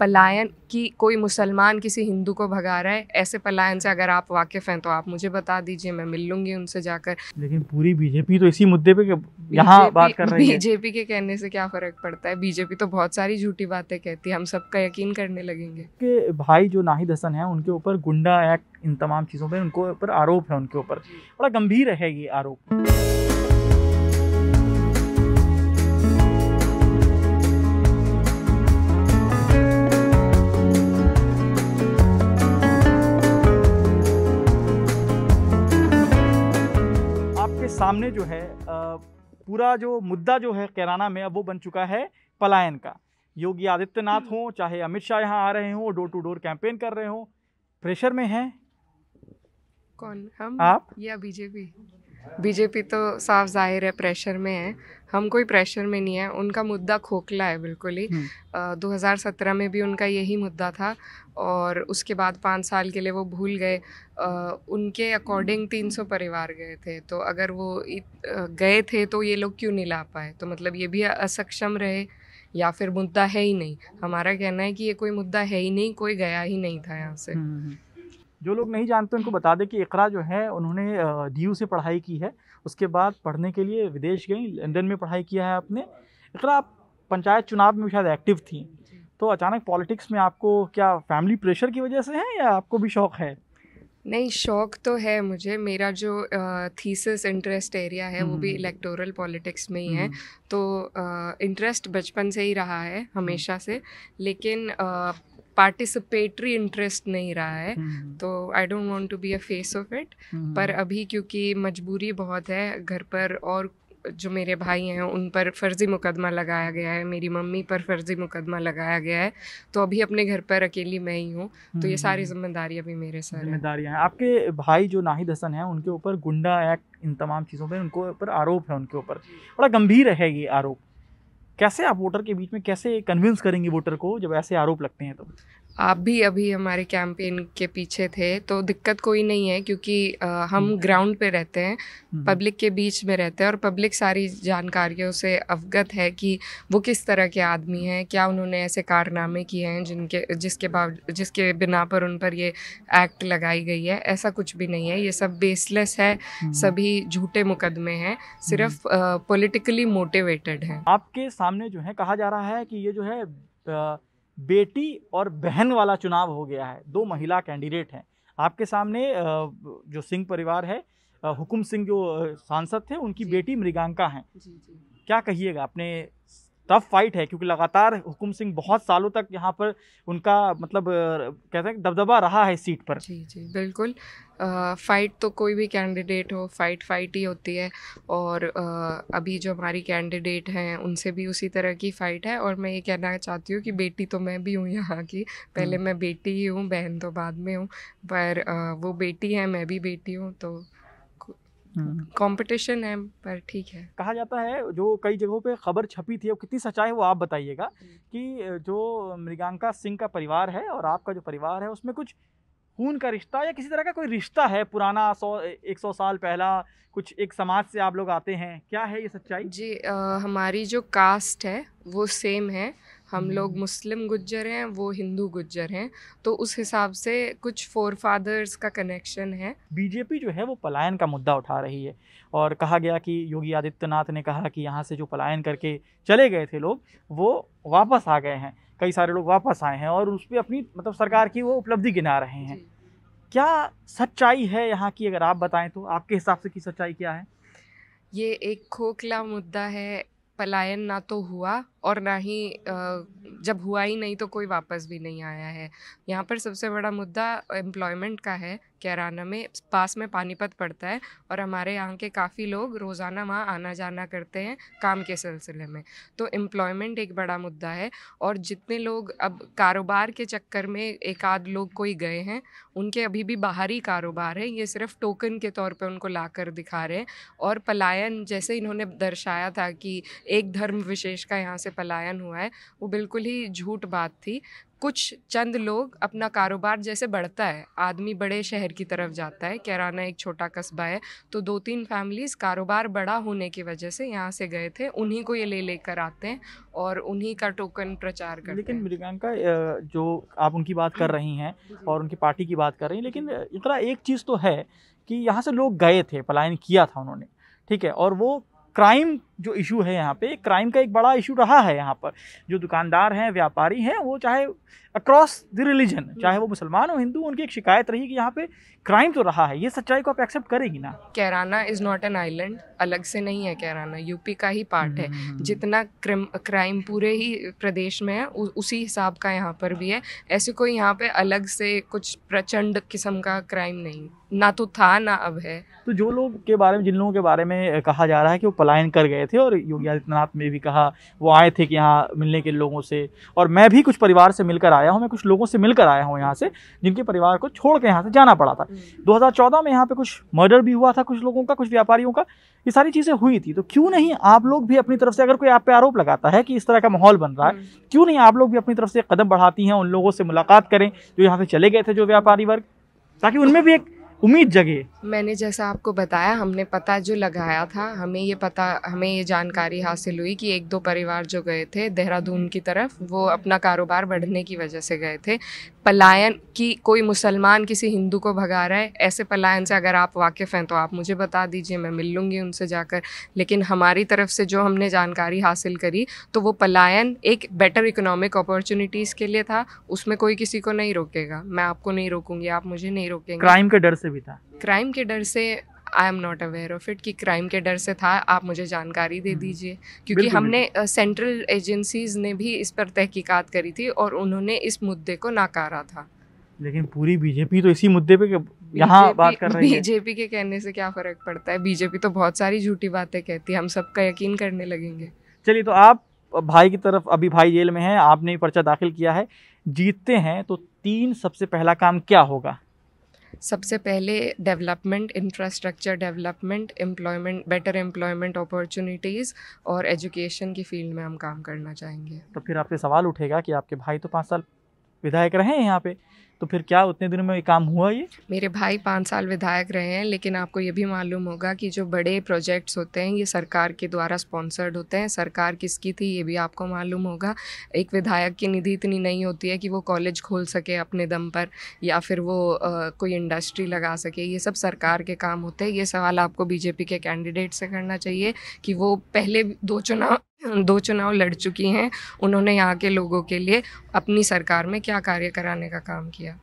पलायन कि कोई मुसलमान किसी हिंदू को भगा रहा है ऐसे पलायन से अगर आप वाकिफ़ हैं तो आप मुझे बता दीजिए मैं मिल लूंगी उनसे जाकर लेकिन पूरी बीजेपी तो इसी मुद्दे पे यहाँ बात कर रही है बीजेपी के कहने से क्या फ़र्क पड़ता है बीजेपी तो बहुत सारी झूठी बातें कहती है हम सबका यकीन करने लगेंगे के भाई जो नाहिद हसन है उनके ऊपर गुंडा एक्ट इन तमाम चीज़ों पर उनको ऊपर आरोप है उनके ऊपर बड़ा गंभीर है ये आरोप सामने जो है पूरा जो मुद्दा जो है कैराना में अब वो बन चुका है पलायन का योगी आदित्यनाथ हम्म। हो चाहे अमित शाह यहाँ आ रहे हों डोर टू डोर कैंपेन कर रहे हों प्रेशर में हैं कौन हम आप या बीजेपी बीजेपी तो साफ जाहिर है प्रेशर में है हम कोई प्रेशर में नहीं है उनका मुद्दा खोखला है बिल्कुल ही हम्म। दो हज़ार सत्रह में भी उनका यही मुद्दा था और उसके बाद पाँच साल के लिए वो भूल गए uh, उनके अकॉर्डिंग तीन सौ परिवार गए थे तो अगर वो इत, गए थे तो ये लोग क्यों नहीं ला पाए तो मतलब ये भी असक्षम रहे या फिर मुद्दा है ही नहीं हमारा कहना है कि ये कोई मुद्दा है ही नहीं कोई गया ही नहीं था यहाँ से हम्म, हम्म। जो लोग नहीं जानते उनको बता दें कि इकरा जो है उन्होंने डी से पढ़ाई की है उसके बाद पढ़ने के लिए विदेश गई लंदन में पढ़ाई किया है आपने इकरा आप पंचायत चुनाव में शायद एक्टिव थी तो अचानक पॉलिटिक्स में आपको क्या फैमिली प्रेशर की वजह से है या आपको भी शौक है नहीं शौक तो है मुझे मेरा जो थीसिस इंटरेस्ट एरिया है वो भी इलेक्टोरल हम्म। पॉलिटिक्स में ही है हम्म। तो इंटरेस्ट बचपन से ही रहा है हम्म। हमेशा से लेकिन पार्टिसिपेटरी इंटरेस्ट नहीं रहा है हम्म। तो I don't want to be a face of it पर अभी क्योंकि मजबूरी बहुत है घर पर और जो मेरे भाई हैं उन पर फ़र्ज़ी मुकदमा लगाया गया है मेरी मम्मी पर फ़र्ज़ी मुकदमा लगाया गया है तो अभी अपने घर पर अकेली मैं ही हूँ तो ये सारी हम्म। जिम्मेदारियाँ भी मेरे सर जिम्मेदारियाँ हैं आपके भाई जो नाहिद हसन हैं उनके ऊपर गुंडा एक्ट इन तमाम चीज़ों पर उनको ऊपर आरोप है उनके ऊपर बड़ा गंभीर है ये आरोप कैसे आप वोटर के बीच में कैसे कन्विंस करेंगे वोटर को जब ऐसे आरोप लगते हैं तो आप भी अभी हमारे कैंपेन के पीछे थे तो दिक्कत कोई नहीं है क्योंकि आ, हम ग्राउंड हम्म। पे रहते हैं पब्लिक हम्म। के बीच में रहते हैं और पब्लिक सारी जानकारियों से अवगत है कि वो किस तरह के आदमी हैं क्या उन्होंने ऐसे कारनामे किए हैं जिनके जिसके बाव जिसके बिना पर उन पर ये एक्ट लगाई गई है ऐसा कुछ भी नहीं है ये सब बेसलेस है हम्म। सभी झूठे मुकदमे हैं सिर्फ पॉलिटिकली मोटिवेटेड हैं आपके सामने जो है कहा जा रहा है कि ये जो है बेटी और बहन वाला चुनाव हो गया है दो महिला कैंडिडेट हैं आपके सामने जो सिंह परिवार है हुकुम सिंह जो सांसद थे उनकी बेटी मृगांका हैं क्या कहिएगा अपने टफ फाइट है क्योंकि लगातार हुकुम सिंह बहुत सालों तक यहाँ पर उनका मतलब कहते हैं दबदबा रहा है सीट पर जी जी बिल्कुल आ, फाइट तो कोई भी कैंडिडेट हो फाइट फाइट ही होती है और आ, अभी जो हमारी कैंडिडेट हैं उनसे भी उसी तरह की फ़ाइट है और मैं ये कहना चाहती हूँ कि बेटी तो मैं भी हूँ यहाँ की पहले हम्म। मैं बेटी ही हूँ बहन तो बाद में हूँ पर आ, वो बेटी है मैं भी बेटी हूँ तो कंपटीशन हम्म। है पर ठीक है कहा जाता है जो कई जगहों पे खबर छपी थी वो कितनी सच्चाई है वो आप बताइएगा हम्म। कि जो मृगांका सिंह का परिवार है और आपका जो परिवार है उसमें कुछ खून का रिश्ता या किसी तरह का कोई रिश्ता है पुराना सौ एक सौ साल पहला कुछ एक समाज से आप लोग आते हैं क्या है ये सच्चाई जी आ, हमारी जो कास्ट है वो सेम है हम लोग हम्म। मुस्लिम गुज्जर हैं वो हिंदू गुज्जर हैं तो उस हिसाब से कुछ फोर फादर्स का कनेक्शन है बीजेपी जो है वो पलायन का मुद्दा उठा रही है और कहा गया कि योगी आदित्यनाथ ने कहा कि यहाँ से जो पलायन करके चले गए थे लोग वो वापस आ गए हैं कई सारे लोग वापस आए हैं और उस पर अपनी मतलब सरकार की वो उपलब्धि गिना रहे हैं क्या सच्चाई है यहाँ की अगर आप बताएं तो आपके हिसाब से की सच्चाई क्या है ये एक खोखला मुद्दा है पलायन ना तो हुआ और ना ही जब हुआ ही नहीं तो कोई वापस भी नहीं आया है यहाँ पर सबसे बड़ा मुद्दा एम्प्लॉयमेंट का है कैराना में पास में पानीपत पड़ता है और हमारे यहाँ के काफ़ी लोग रोज़ाना वहाँ आना जाना करते हैं काम के सिलसिले में तो एम्प्लॉयमेंट एक बड़ा मुद्दा है और जितने लोग अब कारोबार के चक्कर में एक आध लोग कोई गए हैं उनके अभी भी बाहरी कारोबार है ये सिर्फ टोकन के तौर पर उनको ला कर दिखा रहे हैं और पलायन जैसे इन्होंने दर्शाया था कि एक धर्म विशेष का यहाँ से पलायन हुआ है वो बिल्कुल ही झूठ बात थी कुछ चंद लोग अपना कारोबार जैसे बढ़ता है आदमी बड़े शहर की तरफ जाता है कैराना एक छोटा कस्बा है तो दो तीन फैमिलीज़ कारोबार बड़ा होने की वजह से यहाँ से गए थे उन्हीं को ये ले लेकर आते हैं और उन्हीं का टोकन प्रचार करते लेकिन मृगांका जो आप उनकी बात कर रही हैं और उनकी पार्टी की बात कर रही हैं लेकिन इतना एक चीज़ तो है कि यहाँ से लोग गए थे पलायन किया था उन्होंने ठीक है और वो क्राइम जो इशू है यहाँ पे क्राइम का एक बड़ा इशू रहा है यहाँ पर जो दुकानदार हैं व्यापारी हैं वो चाहे अक्रॉस द रिलीजन चाहे वो मुसलमान हो हिंदू उनकी एक शिकायत रही कि यहाँ पे क्राइम तो रहा है ये सच्चाई को आप एक्सेप्ट करेगी ना Kairana is not an island अलग से नहीं है कैराना यूपी का ही पार्ट है hmm. जितना क्राइम पूरे ही प्रदेश में है उ, उसी हिसाब का यहाँ पर भी है ऐसे कोई यहाँ पे अलग से कुछ प्रचंड किस्म का क्राइम नहीं ना तो था ना अब है तो जो लोग के बारे में जिन लोगों के बारे में कहा जा रहा है कि वो पलायन कर गए थे और योगी आदित्यनाथ ने भी कहा वो आए थे कि यहाँ मिलने के लोगों से और मैं भी कुछ परिवार से मिलकर आया आया हूँ मैं कुछ लोगों से मिलकर आया हूँ यहाँ से जिनके परिवार को छोड़ के यहाँ से जाना पड़ा था 2014 हम्म। में यहाँ पे कुछ मर्डर भी हुआ था कुछ लोगों का कुछ व्यापारियों का ये सारी चीज़ें हुई थी तो क्यों नहीं आप लोग भी अपनी तरफ से अगर कोई आप पे आरोप लगाता है कि इस तरह का माहौल बन रहा है हम्म। क्यों नहीं आप लोग भी अपनी तरफ से कदम बढ़ाती हैं उन लोगों से मुलाकात करें जो यहाँ से चले गए थे जो व्यापारी वर्ग ताकि उनमें भी एक उम्मीद जगे मैंने जैसा आपको बताया हमने पता जो लगाया था हमें ये पता हमें ये जानकारी हासिल हुई कि एक दो परिवार जो गए थे देहरादून की तरफ वो अपना कारोबार बढ़ने की वजह से गए थे पलायन की कोई मुसलमान किसी हिंदू को भगा रहा है ऐसे पलायन से अगर आप वाकिफ़ हैं तो आप मुझे बता दीजिए मैं मिल लूँगी उनसे जाकर लेकिन हमारी तरफ से जो हमने जानकारी हासिल करी तो वो पलायन एक बेटर इकोनॉमिक अपॉर्चुनिटीज़ के लिए था उसमें कोई किसी को नहीं रोकेगा मैं आपको नहीं रोकूंगी आप मुझे नहीं रोकेंगे क्राइम के डर से भी था क्राइम के डर से I am not aware of it कि क्राइम के डर से था आप मुझे जानकारी दे हम्म। दीजिए क्योंकि हमने सेंट्रल एजेंसीज ने भी इस पर तहकीकात करी थी और उन्होंने इस मुद्दे को नकारा था लेकिन पूरी बीजेपी तो इसी मुद्दे पे यहाँ बात कर रही है बीजेपी के कहने से क्या फर्क पड़ता है बीजेपी तो बहुत सारी झूठी बातें कहती है हम सबका यकीन करने लगेंगे चलिए तो आप भाई की तरफ अभी भाई जेल में हैं आपने पर्चा दाखिल किया है जीतते हैं तो तीन सबसे पहला काम क्या होगा सबसे पहले development infrastructure development employment better employment opportunities और एजुकेशन की फील्ड में हम काम करना चाहेंगे तो फिर आपसे सवाल उठेगा कि आपके भाई तो पाँच साल विधायक रहे हैं यहाँ पे तो फिर क्या उतने दिनों में काम हुआ ये मेरे भाई पाँच साल विधायक रहे हैं लेकिन आपको ये भी मालूम होगा कि जो बड़े प्रोजेक्ट्स होते हैं ये सरकार के द्वारा स्पॉन्सर्ड होते हैं सरकार किसकी थी ये भी आपको मालूम होगा एक विधायक की निधि इतनी नहीं होती है कि वो कॉलेज खोल सके अपने दम पर या फिर वो आ, कोई इंडस्ट्री लगा सके ये सब सरकार के काम होते हैं ये सवाल आपको बीजेपी के कैंडिडेट से करना चाहिए कि वो पहले दो चुनाव दो चुनाव लड़ चुकी हैं उन्होंने यहाँ के लोगों के लिए अपनी सरकार में क्या कार्य कराने का काम किया